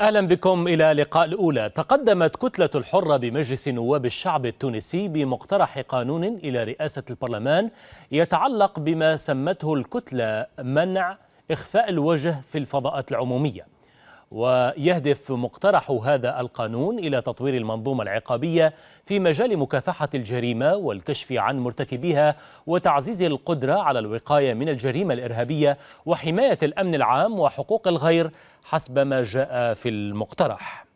أهلا بكم إلى لقاء الأولى تقدمت كتلة الحرة بمجلس نواب الشعب التونسي بمقترح قانون إلى رئاسة البرلمان يتعلق بما سمته الكتلة منع إخفاء الوجه في الفضاءات العمومية ويهدف مقترح هذا القانون إلى تطوير المنظومة العقابية في مجال مكافحة الجريمة والكشف عن مرتكبيها وتعزيز القدرة على الوقاية من الجريمة الإرهابية وحماية الأمن العام وحقوق الغير حسب ما جاء في المقترح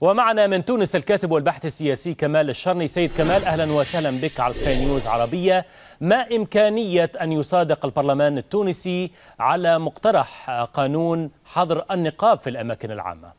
ومعنا من تونس الكاتب والبحث السياسي كمال الشرني سيد كمال أهلا وسهلا بك على سكاي نيوز عربية ما إمكانية أن يصادق البرلمان التونسي على مقترح قانون حظر النقاب في الأماكن العامة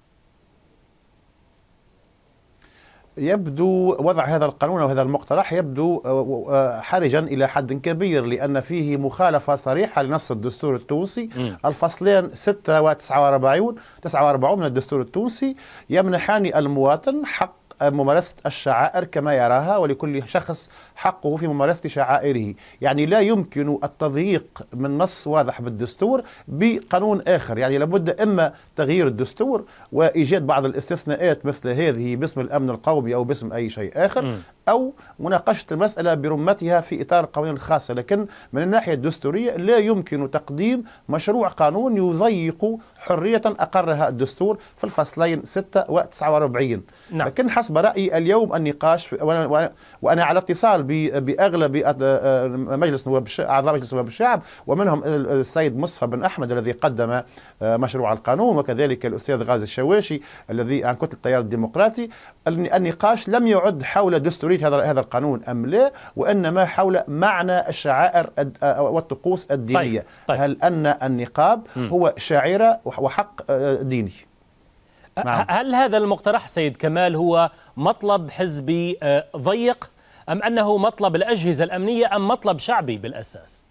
يبدو وضع هذا القانون وهذا المقترح يبدو آه، آه، حرجا الى حد كبير لان فيه مخالفه صريحه لنص الدستور التونسي الفصلين 6 و 49 49 من الدستور التونسي يمنحان المواطن حق ممارسة الشعائر كما يراها ولكل شخص حقه في ممارسة شعائره يعني لا يمكن التضييق من نص واضح بالدستور بقانون آخر يعني لابد إما تغيير الدستور وإيجاد بعض الاستثناءات مثل هذه باسم الأمن القومي أو باسم أي شيء آخر أو مناقشة المسألة برمتها في إطار القوانين الخاصة لكن من الناحية الدستورية لا يمكن تقديم مشروع قانون يضيق حرية أقرها الدستور في الفصلين 6 و 49 نعم. لكن حسب حسب رايي اليوم النقاش وانا وانا على اتصال باغلب مجلس نواب اعضاء مجلس نواب الشعب ومنهم السيد مصطفى بن احمد الذي قدم مشروع القانون وكذلك الاستاذ غازي الشواشي الذي عن كتله التيار الديمقراطي النقاش لم يعد حول دستوريه هذا هذا القانون ام لا وانما حول معنى الشعائر والطقوس الدينيه طيب. طيب. هل ان النقاب هو شعيره وحق آه، ديني نعم. هل هذا المقترح سيد كمال هو مطلب حزبي آه، ضيق أم أنه مطلب الأجهزة الأمنية أم مطلب شعبي بالأساس؟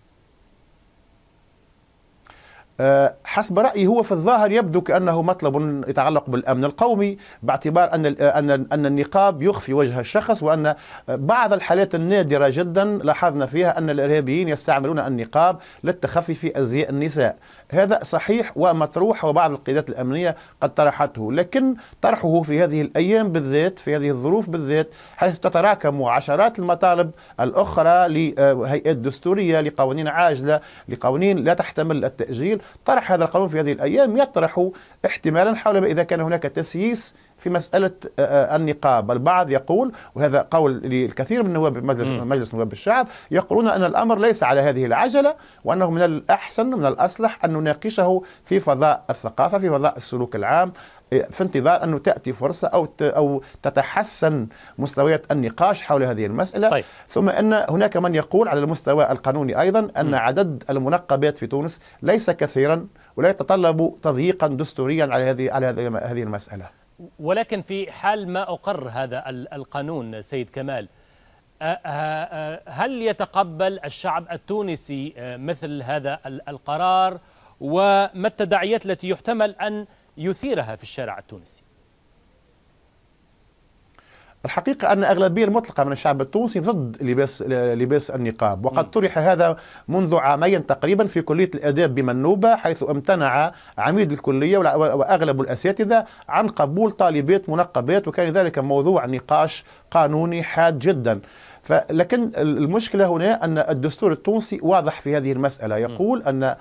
آه، حسب رايي هو في الظاهر يبدو كانه مطلب يتعلق بالامن القومي باعتبار ان آه، ان ان النقاب يخفي وجه الشخص وان بعض الحالات النادره جدا لاحظنا فيها ان الارهابيين يستعملون النقاب للتخفي في ازياء النساء هذا صحيح ومطروح وبعض القيادات الأمنية قد طرحته لكن طرحه في هذه الأيام بالذات في هذه الظروف بالذات حيث تتراكم عشرات المطالب الأخرى لهيئات دستورية لقوانين عاجلة لقوانين لا تحتمل التأجيل طرح هذا القانون في هذه الأيام يطرح احتمالا حول ما إذا كان هناك تسييس في مسألة آه، آه، النقاب البعض يقول وهذا قول للكثير من نواب مجلس نواب الشعب يقولون أن الأمر ليس على هذه العجلة وأنه من الأحسن من الأصلح أن نناقشه في فضاء الثقافة في فضاء السلوك العام إيه، في انتظار أنه تأتي فرصة أو أو تتحسن مستويات النقاش حول هذه المسألة طيب. ثم أن هناك من يقول على المستوى القانوني أيضا أن م. عدد المنقبات في تونس ليس كثيرا ولا يتطلب تضييقا دستوريا على هذه على هذه المسألة ولكن في حال ما أقر هذا القانون سيد كمال هل يتقبل الشعب التونسي آه، مثل هذا القرار؟ وما التداعيات التي يحتمل أن يثيرها في الشارع التونسي الحقيقة أن أغلبية المطلقة من الشعب التونسي ضد لباس لباس النقاب وقد طرح هذا منذ عامين تقريبا في كلية الآداب بمنوبة حيث امتنع عميد الكلية وأغلب الأساتذة عن قبول طالبات منقبات وكان ذلك موضوع نقاش قانوني حاد جدا لكن المشكله هنا ان الدستور التونسي واضح في هذه المساله يقول ان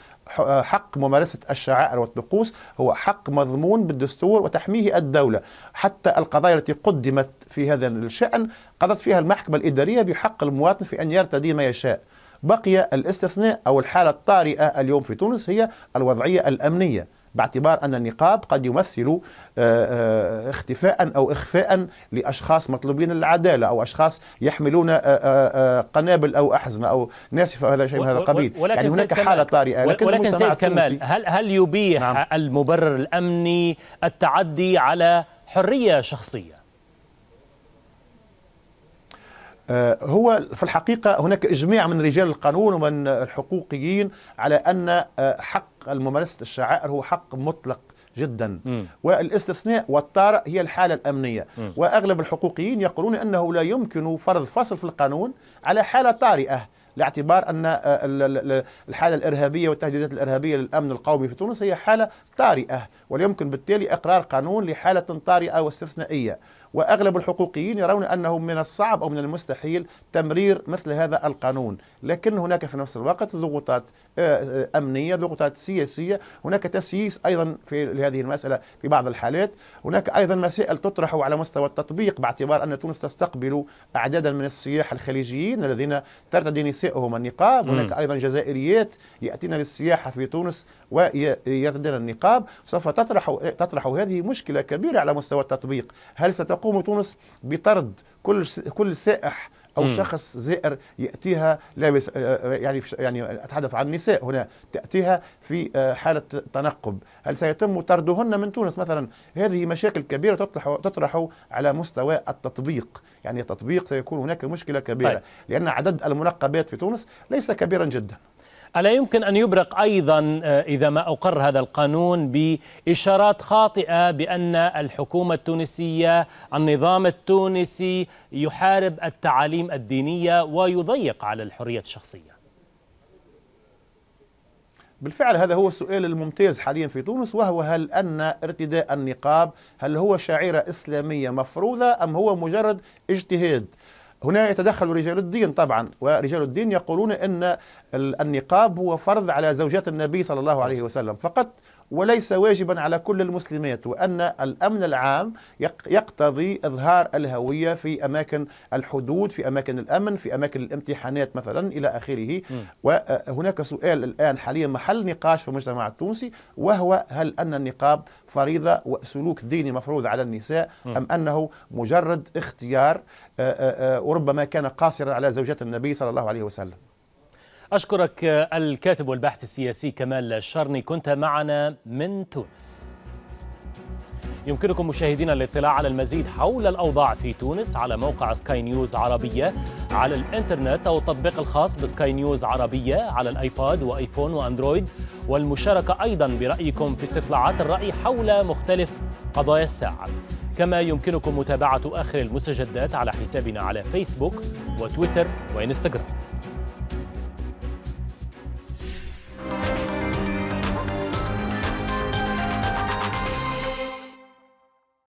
حق ممارسه الشعائر والطقوس هو حق مضمون بالدستور وتحميه الدوله حتى القضايا التي قدمت في هذا الشان قضت فيها المحكمه الاداريه بحق المواطن في ان يرتدي ما يشاء بقي الاستثناء او الحاله الطارئه اليوم في تونس هي الوضعيه الامنيه باعتبار أن النقاب قد يمثل آه، آه، اختفاء أو إخفاء لأشخاص مطلوبين العدالة أو أشخاص يحملون آه، قنابل أو أحزمة أو ناسفة أو هذا شيء من هذا القبيل يعني هناك حالة طارئة لكن ولكن سيد كمال هل, هل يبيح نعم. المبرر الأمني التعدي على حرية شخصية آه، هو في الحقيقة هناك إجماع من رجال القانون ومن الحقوقيين على أن آه، حق ممارسة الشعائر هو حق مطلق جدا م. والاستثناء والطارئ هي الحالة الأمنية م. وأغلب الحقوقيين يقولون أنه لا يمكن فرض فصل في القانون على حالة طارئة لاعتبار ان آه، الحاله الارهابيه والتهديدات الارهابيه للامن القومي في تونس هي حاله طارئه ولا يمكن بالتالي اقرار قانون لحاله طارئه واستثنائيه وأغلب الحقوقيين يرون أنه من الصعب أو من المستحيل تمرير مثل هذا القانون لكن هناك في نفس الوقت ضغوطات آه، آه، أمنية ضغوطات سياسية هناك تسييس أيضا في هذه المسألة في بعض الحالات هناك أيضا مسائل تطرح على مستوى التطبيق باعتبار أن تونس تستقبل أعدادا من السياح الخليجيين الذين ترتدي نسائهم النقاب هناك أيضا جزائريات يأتين للسياحة في تونس ويرتدين النقاب سوف تطرح تطرح هذه مشكلة كبيرة على مستوى التطبيق هل ستخ تقوم تونس بطرد كل كل سائح او م. شخص زائر ياتيها لابس آه، يعني يعني اتحدث عن النساء هنا تاتيها في آه، حاله تنقب، هل سيتم طردهن من تونس مثلا؟ هذه مشاكل كبيره تطرح تطرح على مستوى التطبيق، يعني التطبيق سيكون هناك مشكله كبيره طيب. لان عدد المنقبات في تونس ليس كبيرا جدا. ألا يمكن أن يبرق أيضا آه، إذا ما أقر هذا القانون بإشارات خاطئة بأن الحكومة التونسية النظام التونسي يحارب التعاليم الدينية ويضيق على الحرية الشخصية بالفعل هذا هو السؤال الممتاز حاليا في تونس وهو هل أن ارتداء النقاب هل هو شعيرة إسلامية مفروضة أم هو مجرد اجتهاد هنا يتدخل رجال الدين طبعا ورجال الدين يقولون ان النقاب هو فرض على زوجات النبي صلى الله عليه وسلم فقط وليس واجبا على كل المسلمات وأن الأمن العام يقتضي إظهار الهوية في أماكن الحدود في أماكن الأمن في أماكن الامتحانات مثلا إلى آخره وهناك آه، سؤال الآن حاليا محل نقاش في المجتمع التونسي وهو هل أن النقاب فريضة وسلوك ديني مفروض على النساء أم أنه مجرد اختيار آه، آه، وربما كان قاصرا على زوجات النبي صلى الله عليه وسلم أشكرك الكاتب والباحث السياسي كمال شرني كنت معنا من تونس يمكنكم مشاهدينا الاطلاع على المزيد حول الأوضاع في تونس على موقع سكاي نيوز عربية على الإنترنت أو التطبيق الخاص بسكاي نيوز عربية على الآيباد وآيفون وأندرويد والمشاركة أيضا برأيكم في استطلاعات الرأي حول مختلف قضايا الساعة كما يمكنكم متابعة آخر المستجدات على حسابنا على فيسبوك وتويتر وإنستغرام